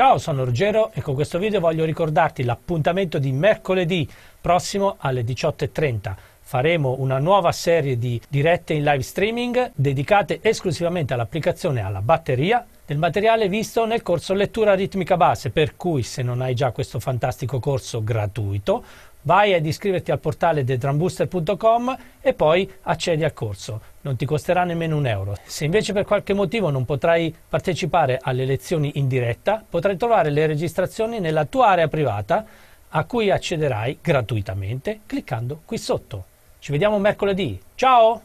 Ciao, sono Ruggero e con questo video voglio ricordarti l'appuntamento di mercoledì prossimo alle 18.30. Faremo una nuova serie di dirette in live streaming dedicate esclusivamente all'applicazione alla batteria del materiale visto nel corso Lettura Ritmica Base, per cui se non hai già questo fantastico corso gratuito, vai ad iscriverti al portale thedrumbooster.com e poi accedi al corso non ti costerà nemmeno un euro. Se invece per qualche motivo non potrai partecipare alle lezioni in diretta, potrai trovare le registrazioni nella tua area privata a cui accederai gratuitamente cliccando qui sotto. Ci vediamo mercoledì. Ciao!